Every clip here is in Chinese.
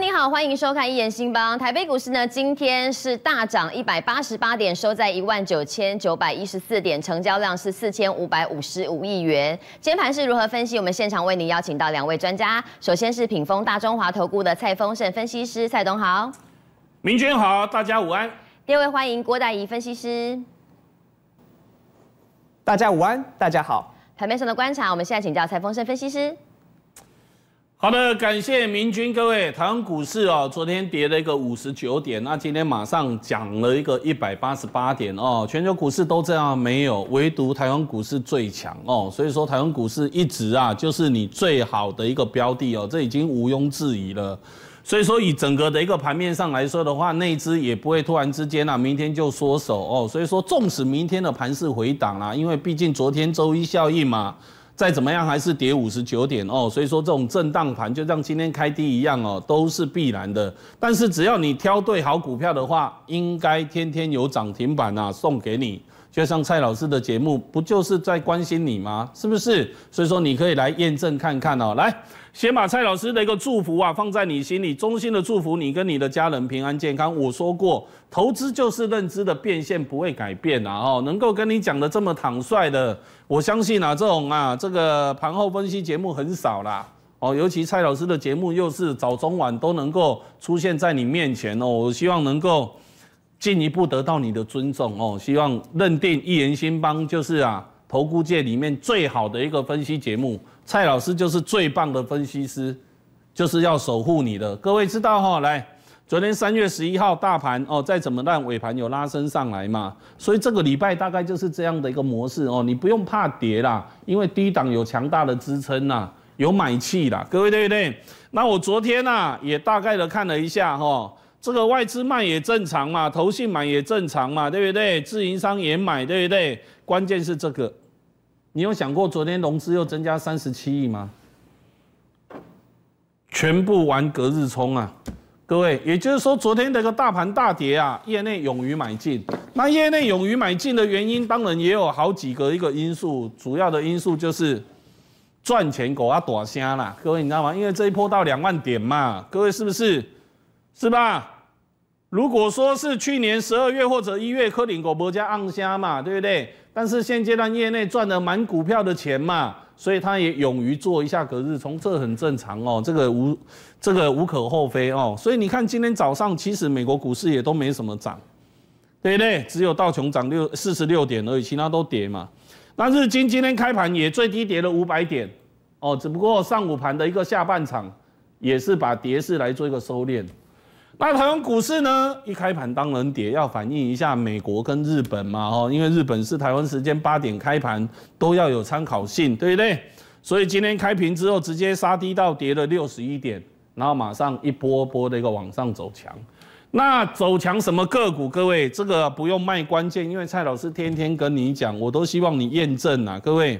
你好，欢迎收看《一言新邦》。台北股市呢，今天是大涨一百八十八点，收在一万九千九百一十四点，成交量是四千五百五十五亿元。盘是如何分析？我们现场为您邀请到两位专家，首先是品丰大中华投顾的蔡丰盛分析师蔡东豪，明娟好，大家午安。第二位欢迎郭大仪分析师，大家午安，大家好。盘面上的观察，我们现在请教蔡丰盛分析师。好的，感谢明君，各位。台湾股市哦，昨天跌了一个五十九点，那今天马上讲了一个一百八十八点哦。全球股市都这样，没有，唯独台湾股市最强哦。所以说，台湾股市一直啊，就是你最好的一个标的哦，这已经毋庸置疑了。所以说，以整个的一个盘面上来说的话，那支也不会突然之间啊，明天就缩手哦。所以说，纵使明天的盘势回档啦，因为毕竟昨天周一效应嘛。再怎么样还是跌五十九点哦，所以说这种震荡盘就像今天开低一样哦，都是必然的。但是只要你挑对好股票的话，应该天天有涨停板啊，送给你。上蔡老师的节目不就是在关心你吗？是不是？所以说你可以来验证看看哦。来，先把蔡老师的一个祝福啊放在你心里，衷心的祝福你跟你的家人平安健康。我说过，投资就是认知的变现，不会改变的哦。能够跟你讲的这么坦率的，我相信啊，这种啊，这个盘后分析节目很少啦。哦，尤其蔡老师的节目又是早中晚都能够出现在你面前哦。我希望能够。进一步得到你的尊重哦，希望认定一言兴邦就是啊，投顾界里面最好的一个分析节目，蔡老师就是最棒的分析师，就是要守护你的。各位知道哈，来，昨天三月十一号大盘哦，再怎么烂，尾盘有拉升上来嘛，所以这个礼拜大概就是这样的一个模式哦，你不用怕跌啦，因为低档有强大的支撑呐，有买气啦，各位对不对？那我昨天呢也大概的看了一下哈。这个外资卖也正常嘛，投信买也正常嘛，对不对？自营商也买，对不对？关键是这个，你有想过昨天融资又增加三十七亿吗？全部玩隔日冲啊！各位，也就是说昨天那个大盘大跌啊，业内勇于买进。那业内勇于买进的原因，当然也有好几个一个因素，主要的因素就是赚钱狗啊大声啦，各位你知道吗？因为这一波到两万点嘛，各位是不是？是吧？如果说是去年十二月或者一月，柯林狗伯家暗瞎嘛，对不对？但是现阶段业内赚了满股票的钱嘛，所以他也勇于做一下隔日，从这很正常哦，这个无这个无可厚非哦。所以你看今天早上，其实美国股市也都没什么涨，对不对？只有道琼涨六四十六点而已，其他都跌嘛。那日经今天开盘也最低跌了五百点哦，只不过上午盘的一个下半场，也是把跌势来做一个收敛。那台湾股市呢？一开盘当然跌，要反映一下美国跟日本嘛，哦，因为日本是台湾时间八点开盘，都要有参考性，对不对？所以今天开平之后，直接杀低到跌了六十一点，然后马上一波波的一个往上走强。那走强什么个股？各位，这个不用卖关键，因为蔡老师天天跟你讲，我都希望你验证啊，各位，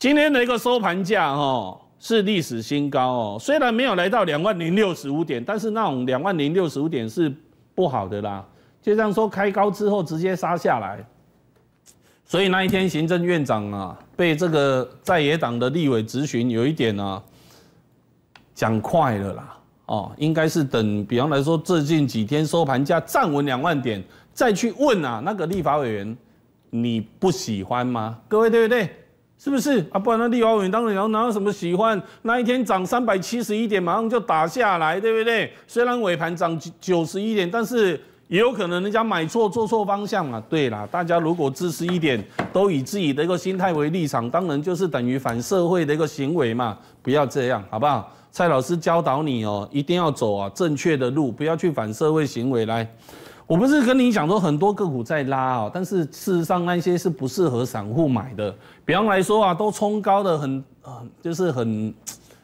今天的一个收盘价，哈。是历史新高哦，虽然没有来到两万零六十五点，但是那种两万零六十五点是不好的啦。就像说开高之后直接杀下来，所以那一天行政院长啊被这个在野党的立委质询，有一点啊讲快了啦，哦，应该是等比方来说最近几天收盘价站稳两万点再去问啊那个立法委员，你不喜欢吗？各位对不对？是不是啊？不然那立委员当然要拿到什么喜欢那一天涨三百七十一点，马上就打下来，对不对？虽然尾盘涨九九十一点，但是也有可能人家买错做错方向嘛。对啦，大家如果自私一点，都以自己的一个心态为立场，当然就是等于反社会的一个行为嘛。不要这样，好不好？蔡老师教导你哦，一定要走啊正确的路，不要去反社会行为来。我不是跟你讲说很多个股在拉哦，但是事实上那些是不适合散户买的。比方来说啊，都冲高的很，很就是很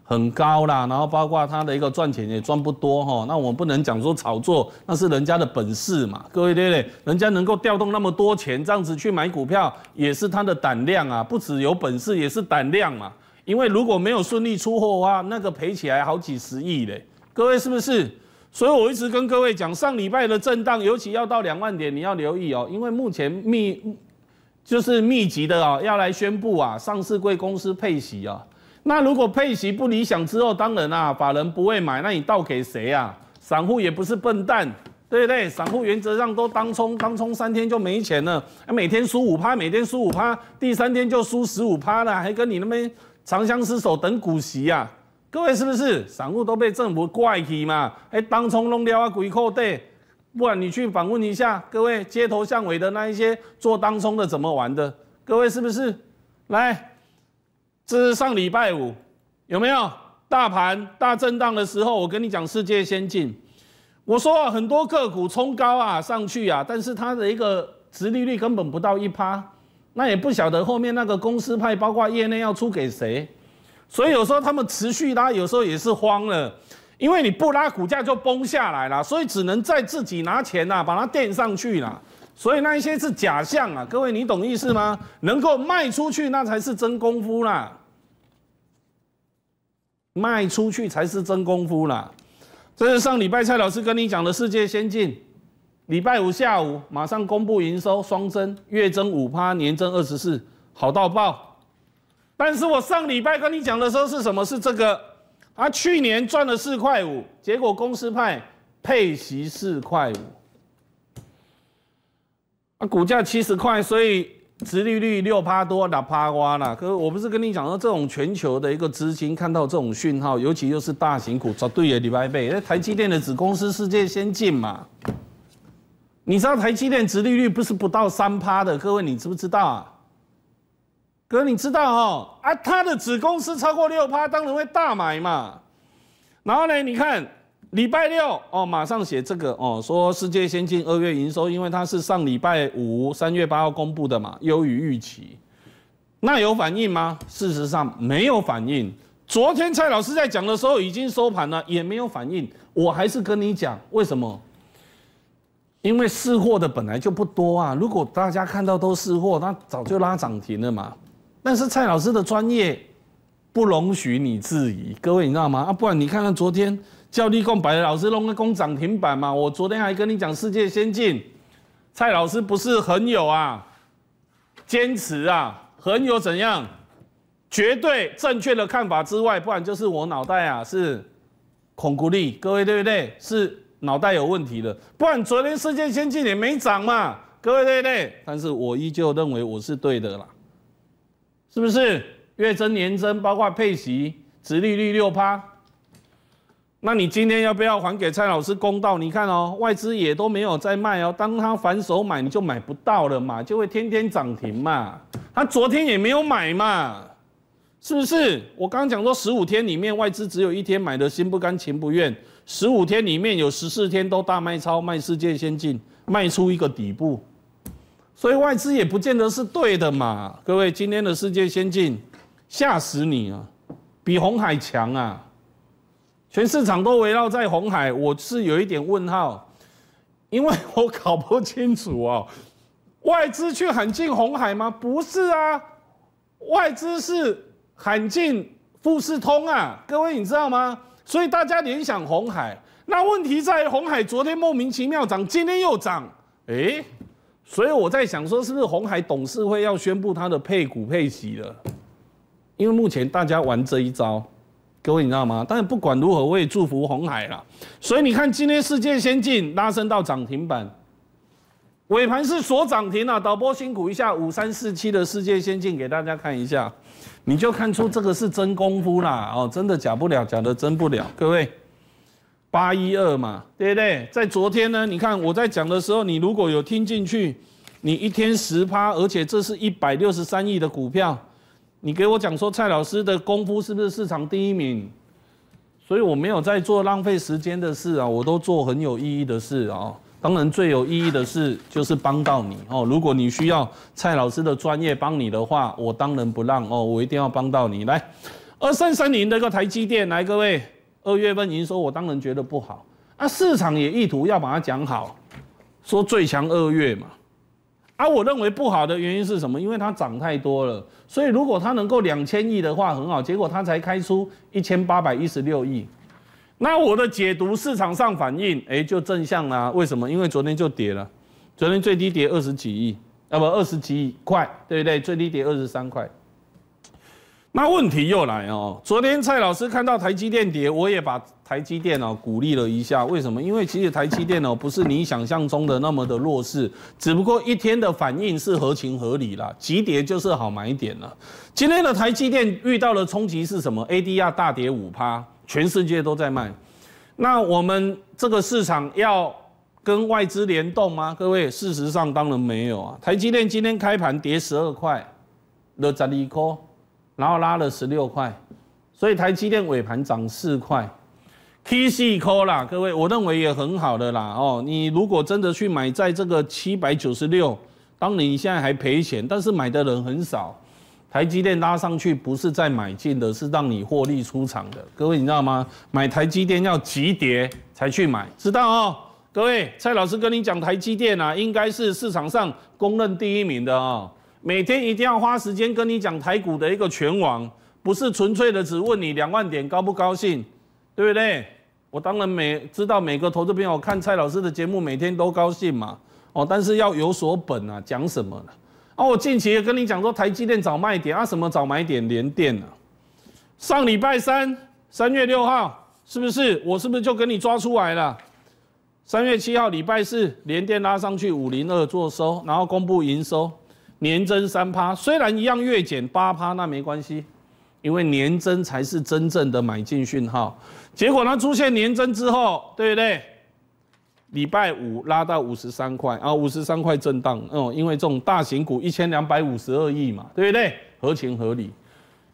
很高啦，然后包括它的一个赚钱也赚不多哈。那我们不能讲说炒作，那是人家的本事嘛，各位对不对？人家能够调动那么多钱这样子去买股票，也是他的胆量啊，不止有本事，也是胆量嘛。因为如果没有顺利出货的话，那个赔起来好几十亿嘞，各位是不是？所以我一直跟各位讲，上礼拜的震荡，尤其要到两万点，你要留意哦，因为目前密就是密集的哦，要来宣布啊，上市贵公司配息啊。那如果配息不理想之后，当然啊，法人不会买，那你倒给谁啊？散户也不是笨蛋，对不对？散户原则上都当冲，当冲三天就没钱了，每天输五趴，每天输五趴，第三天就输十五趴了，还跟你那边长相厮守等股息啊？各位是不是散户都被政府怪起嘛？哎，当冲弄掉啊，鬼哭爹！不然你去访问一下各位街头巷尾的那一些做当冲的怎么玩的？各位是不是？来，这是上礼拜五有没有大盘大震荡的时候？我跟你讲世界先进，我说啊，很多个股冲高啊上去啊，但是它的一个殖利率根本不到一趴，那也不晓得后面那个公司派，包括业内要出给谁？所以有时候他们持续拉，有时候也是慌了，因为你不拉股价就崩下来了，所以只能再自己拿钱呐把它垫上去了，所以那一些是假象啊，各位你懂意思吗？能够卖出去那才是真功夫啦，卖出去才是真功夫啦，这是上礼拜蔡老师跟你讲的世界先进，礼拜五下午马上公布营收双增，月增五趴，年增二十四，好到爆。但是我上礼拜跟你讲的时候是什么？是这个，他去年赚了四块五，结果公司派配息四块五，啊，股价七十块，所以殖利率六趴多，哪趴瓜啦。可是我不是跟你讲说，这种全球的一个资金看到这种讯号，尤其又是大型股，找对的礼拜倍。那台积电的子公司世界先进嘛，你知道台积电殖利率不是不到三趴的？各位，你知不知道啊？哥，你知道哈？啊，他的子公司超过六趴，当然会大买嘛。然后呢，你看礼拜六哦，马上写这个哦，说世界先进二月营收，因为它是上礼拜五三月八号公布的嘛，优于预期。那有反应吗？事实上没有反应。昨天蔡老师在讲的时候已经收盘了，也没有反应。我还是跟你讲，为什么？因为试货的本来就不多啊。如果大家看到都试货，那早就拉涨停了嘛。但是蔡老师的专业不容许你质疑，各位你知道吗？啊，不然你看看昨天教立共白老师弄个工涨停板嘛，我昨天还跟你讲世界先进，蔡老师不是很有啊，坚持啊，很有怎样？绝对正确的看法之外，不然就是我脑袋啊是恐孤立，各位对不对？是脑袋有问题了，不然昨天世界先进也没涨嘛，各位对不对？但是我依旧认为我是对的啦。是不是月增年增，包括配息、殖利率六趴？那你今天要不要还给蔡老师公道？你看哦，外资也都没有在卖哦，当他反手买，你就买不到了嘛，就会天天涨停嘛。他昨天也没有买嘛，是不是？我刚讲说十五天里面外资只有一天买的心不甘情不愿，十五天里面有十四天都大卖超卖事件先进卖出一个底部。所以外资也不见得是对的嘛，各位，今天的世界先进吓死你啊，比红海强啊，全市场都围绕在红海，我是有一点问号，因为我搞不清楚哦，外资去喊进红海吗？不是啊，外资是喊进富士通啊，各位你知道吗？所以大家联想红海，那问题在红海，昨天莫名其妙涨，今天又涨，哎。所以我在想说，是不是红海董事会要宣布他的配股配息了？因为目前大家玩这一招，各位你知道吗？但是不管如何，我也祝福红海了。所以你看，今天世界先进拉升到涨停板，尾盘是锁涨停了。导播辛苦一下，五三四七的世界先进给大家看一下，你就看出这个是真功夫啦！哦，真的假不了，假的真不了，各位。八一二嘛，对不对？在昨天呢，你看我在讲的时候，你如果有听进去，你一天十趴，而且这是一百六十三亿的股票，你给我讲说蔡老师的功夫是不是市场第一名？所以我没有在做浪费时间的事啊，我都做很有意义的事啊。当然最有意义的事就是帮到你哦。如果你需要蔡老师的专业帮你的话，我当仁不让哦，我一定要帮到你。来，二三三零的一个台积电，来各位。二月份营收，我当然觉得不好。那市场也意图要把它讲好，说最强二月嘛。啊，我认为不好的原因是什么？因为它涨太多了，所以如果它能够两千亿的话很好。结果它才开出一千八百一十六亿。那我的解读，市场上反应，哎，就正向啊？为什么？因为昨天就跌了，昨天最低跌二十几亿，啊不，二十几块，对不对？最低跌二十三块。那问题又来哦，昨天蔡老师看到台积电跌，我也把台积电哦鼓励了一下。为什么？因为其实台积电哦不是你想象中的那么的弱势，只不过一天的反应是合情合理啦。急跌就是好买点了。今天的台积电遇到的冲击是什么？ADR 大跌五趴，全世界都在卖。那我们这个市场要跟外资联动吗？各位，事实上当然没有啊。台积电今天开盘跌十二块，了十二块。然后拉了十六块，所以台积电尾盘涨四块，K 线扣啦，各位，我认为也很好的啦哦。你如果真的去买，在这个七百九十六，当你现在还赔钱，但是买的人很少。台积电拉上去不是在买进的，是让你获利出场的。各位你知道吗？买台积电要急跌才去买，知道哦。各位，蔡老师跟你讲，台积电啊，应该是市场上公认第一名的啊。每天一定要花时间跟你讲台股的一个全网，不是纯粹的只问你两万点高不高兴，对不对？我当然每知道每个投资朋友看蔡老师的节目，每天都高兴嘛。哦，但是要有所本啊，讲什么呢？啊，我近期也跟你讲说台积电早卖点啊，什么早买点连电啊？上礼拜三三月六号是不是？我是不是就跟你抓出来了？三月七号礼拜四连电拉上去五零二做收，然后公布营收。年增三趴，虽然一样月减八趴，那没关系，因为年增才是真正的买进讯号。结果它出现年增之后，对不对？礼拜五拉到五十三块，啊，五十三块震荡，嗯，因为这种大型股一千两百五十二亿嘛，对不对？合情合理，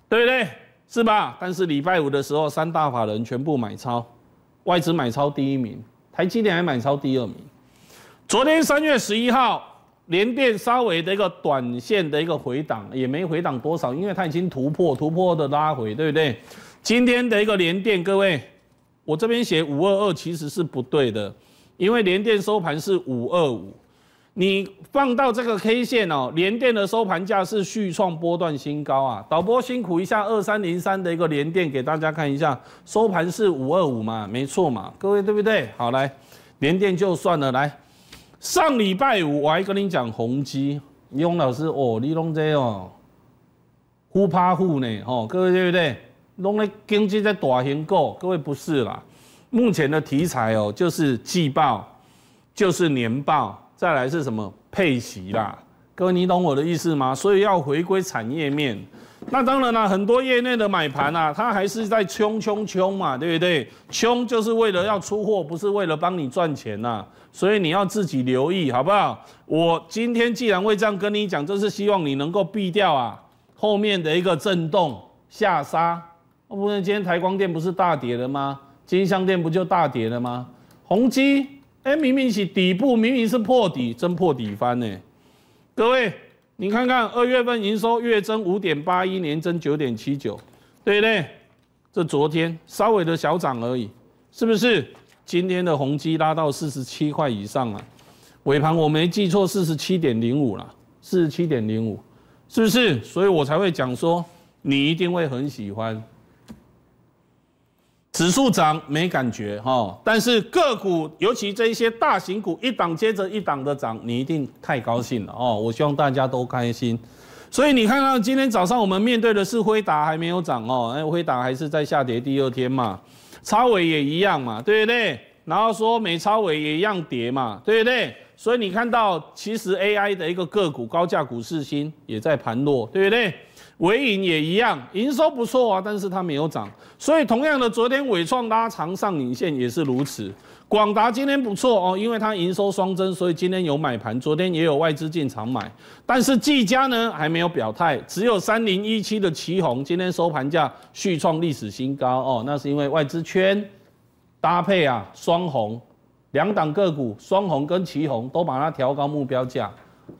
对不对？是吧？但是礼拜五的时候，三大法人全部买超，外资买超第一名，台积电还买超第二名。昨天三月十一号。连电稍微的一个短线的一个回档，也没回档多少，因为它已经突破，突破的拉回，对不对？今天的一个连电，各位，我这边写五二二其实是不对的，因为连电收盘是五二五，你放到这个 K 线哦，连电的收盘价是续创波段新高啊！导播辛苦一下，二三零三的一个连电给大家看一下，收盘是五二五嘛，没错嘛，各位对不对？好来，连电就算了，来。上礼拜五我还跟你讲宏基，李老师哦，你弄这哦，呼趴呼呢，吼，各位对不对？弄了经济在大型股，各位不是啦。目前的题材哦，就是季报，就是年报，再来是什么配息啦？哥，你懂我的意思吗？所以要回归产业面。那当然啦，很多业内的买盘啊，它还是在冲冲冲嘛，对不对？冲就是为了要出货，不是为了帮你赚钱呐。所以你要自己留意，好不好？我今天既然会这样跟你讲，就是希望你能够避掉啊后面的一个震动下杀。不然今天台光电不是大跌了吗？金相电不就大跌了吗？宏基，哎，明明是底部，明明是破底，真破底翻呢。各位，你看看二月份营收月增五点八一，年增九点七九，对不对？这昨天稍微的小涨而已，是不是？今天的宏基拉到四十七块以上了，尾盘我没记错，四十七点零五了，四十七点零五，是不是？所以我才会讲说，你一定会很喜欢。指数涨没感觉哈，但是个股，尤其这些大型股，一档接着一档的涨，你一定太高兴了哦。我希望大家都开心。所以你看到今天早上我们面对的是辉达还没有涨哦，哎，辉达还是在下跌，第二天嘛，超伟也一样嘛，对不对？然后说美超伟也一样跌嘛，对不对？所以你看到其实 AI 的一个个股高价股四星也在盘落，对不对？尾影也一样，营收不错啊，但是它没有涨，所以同样的，昨天伟创拉长上影线也是如此。广达今天不错哦，因为它营收双增，所以今天有买盘，昨天也有外资进场买。但是技嘉呢还没有表态，只有三零一七的旗宏今天收盘价续创历史新高哦，那是因为外资圈搭配啊双红两档个股双红跟旗红都把它调高目标价。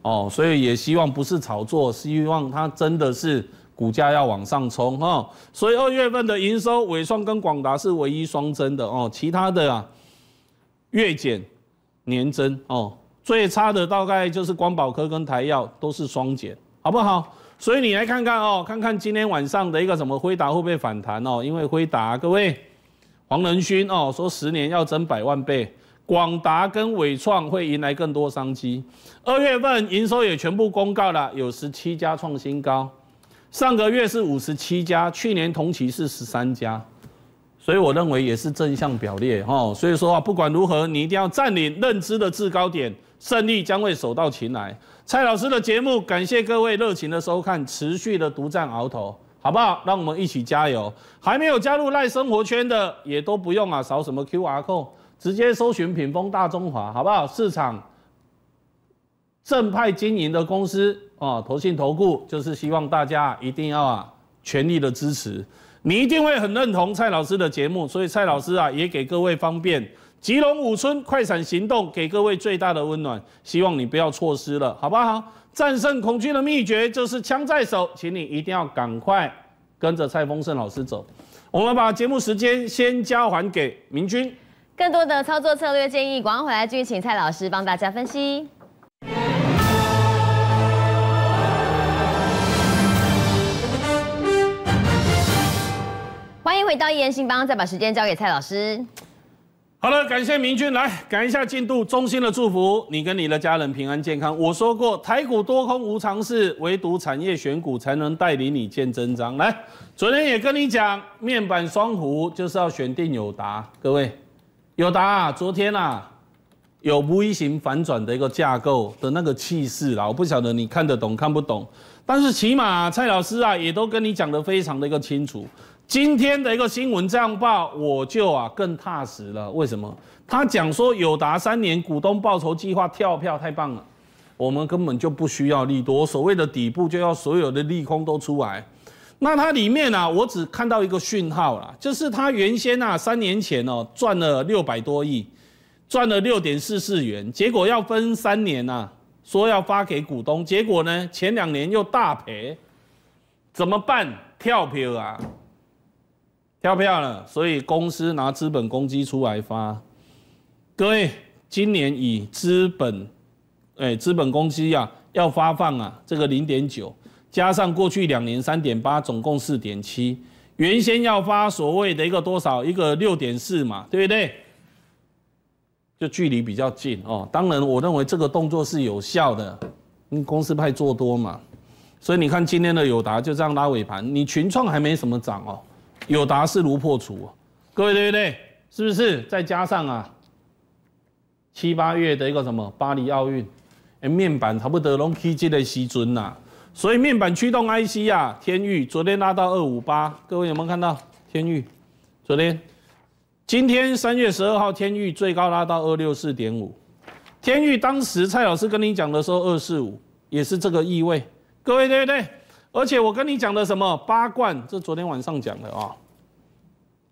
哦，所以也希望不是炒作，希望它真的是股价要往上冲哈。所以二月份的营收，伟创跟广达是唯一双增的哦，其他的啊月减年增哦，最差的大概就是光宝科跟台药都是双减，好不好？所以你来看看哦，看看今天晚上的一个什么辉达会不会反弹哦？因为辉达各位黄仁勋哦说十年要增百万倍。广达跟伟创会迎来更多商机。二月份营收也全部公告了，有十七家创新高，上个月是五十七家，去年同期是十三家，所以我认为也是正向表列哈。所以说啊，不管如何，你一定要占领认知的制高点，胜利将会手到擒来。蔡老师的节目，感谢各位热情的收看，持续的独占鳌头，好不好？让我们一起加油！还没有加入赖生活圈的也都不用啊，扫什么 Q R code。直接搜寻品峰大中华，好不好？市场正派经营的公司啊，投信投顾就是希望大家一定要啊，全力的支持。你一定会很认同蔡老师的节目，所以蔡老师啊，也给各位方便，吉隆五村快闪行动，给各位最大的温暖。希望你不要错失了，好不好？战胜恐惧的秘诀就是枪在手，请你一定要赶快跟着蔡丰盛老师走。我们把节目时间先交还给明君。更多的操作策略建议，广安回来继续请蔡老师帮大家分析。欢迎回到一言兴邦，再把时间交给蔡老师。好了，感谢明君来，感一下进度衷心的祝福，你跟你的家人平安健康。我说过，台股多空无常事，唯独产业选股才能带领你见真章。来，昨天也跟你讲，面板双弧就是要选定友达，各位。友达昨天啊，有 V 型反转的一个架构的那个气势啦，我不晓得你看得懂看不懂，但是起码蔡老师啊，也都跟你讲得非常的一个清楚。今天的一个新闻这样报，我就啊更踏实了。为什么？他讲说友达三年股东报酬计划跳票，太棒了。我们根本就不需要利多，所谓的底部就要所有的利空都出来。那它里面呢，我只看到一个讯号啦，就是它原先啊，三年前哦，赚了六百多亿，赚了六点四四元，结果要分三年呐，说要发给股东，结果呢，前两年又大赔，怎么办？跳票啊，跳票了，所以公司拿资本公积出来发，各位，今年以资本，哎，资本公积啊，要发放啊，这个零点九。加上过去两年三点八，总共四点七，原先要发所谓的一个多少一个六点四嘛，对不对？就距离比较近哦。当然，我认为这个动作是有效的，因公司派做多嘛。所以你看今天的友达就这样拉尾盘，你群创还没什么涨哦，友达势如破竹，各位对不对？是不是？再加上啊，七八月的一个什么巴黎奥运，哎，面板差不多拢起这个时尊啦。所以面板驱动 IC 呀，天域昨天拉到二五八，各位有没有看到天域？昨天，今天三月十二号，天域最高拉到二六四点五。天域当时蔡老师跟你讲的时候，二四五也是这个意味，各位对不对？而且我跟你讲的什么八冠，这昨天晚上讲的啊，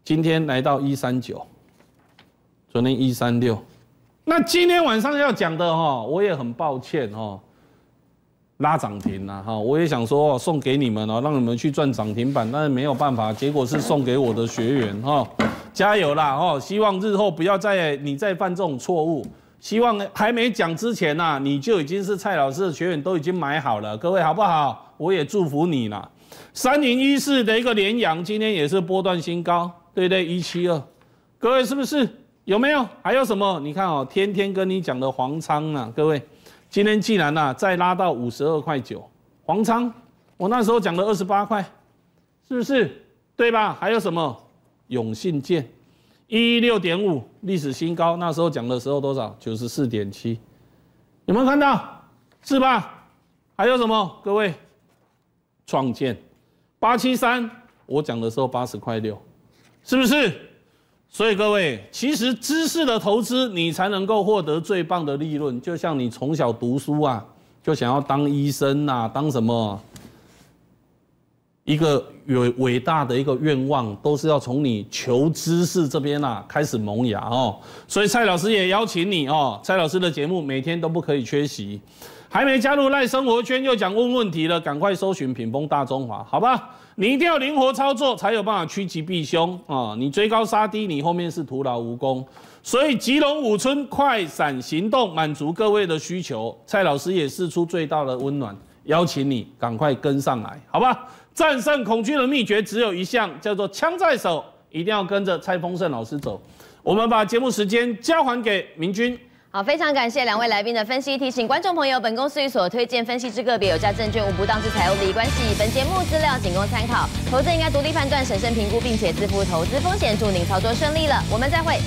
今天来到一三九，昨天一三六。那今天晚上要讲的哈，我也很抱歉哈。拉涨停了哈！我也想说送给你们了，让你们去赚涨停板，但是没有办法，结果是送给我的学员哈，加油啦，哈！希望日后不要再你再犯这种错误，希望还没讲之前呐，你就已经是蔡老师的学员，都已经买好了，各位好不好？我也祝福你啦。三零一四的一个连阳，今天也是波段新高，对不对？一七二，各位是不是？有没有？还有什么？你看哦，天天跟你讲的黄仓啊，各位。今天既然呢，再拉到五十二块九，黄昌，我那时候讲的二十八块，是不是？对吧？还有什么？永信建，一六点五，历史新高。那时候讲的时候多少？九十四点七，有没有看到？是吧？还有什么？各位，创建，八七三，我讲的时候八十块六，是不是？所以各位，其实知识的投资，你才能够获得最棒的利润。就像你从小读书啊，就想要当医生啊，当什么一个伟伟大的一个愿望，都是要从你求知识这边啊开始萌芽哦。所以蔡老师也邀请你哦，蔡老师的节目每天都不可以缺席。还没加入赖生活圈，又想问问题了，赶快搜寻屏风大中华，好吧？你一定要灵活操作，才有办法趋吉避凶啊！你追高杀低，你后面是徒劳无功。所以，吉隆五村快闪行动，满足各位的需求。蔡老师也是出最大的温暖，邀请你赶快跟上来，好吧？战胜恐惧的秘诀只有一项，叫做枪在手，一定要跟着蔡丰盛老师走。我们把节目时间交还给明君。好，非常感谢两位来宾的分析提醒，观众朋友，本公司所推荐分析之个别有价证券，无不当之财务利益关系。本节目资料仅供参考，投资应该独立判断、审慎评估，并且自负投资风险。祝您操作顺利了，我们再会。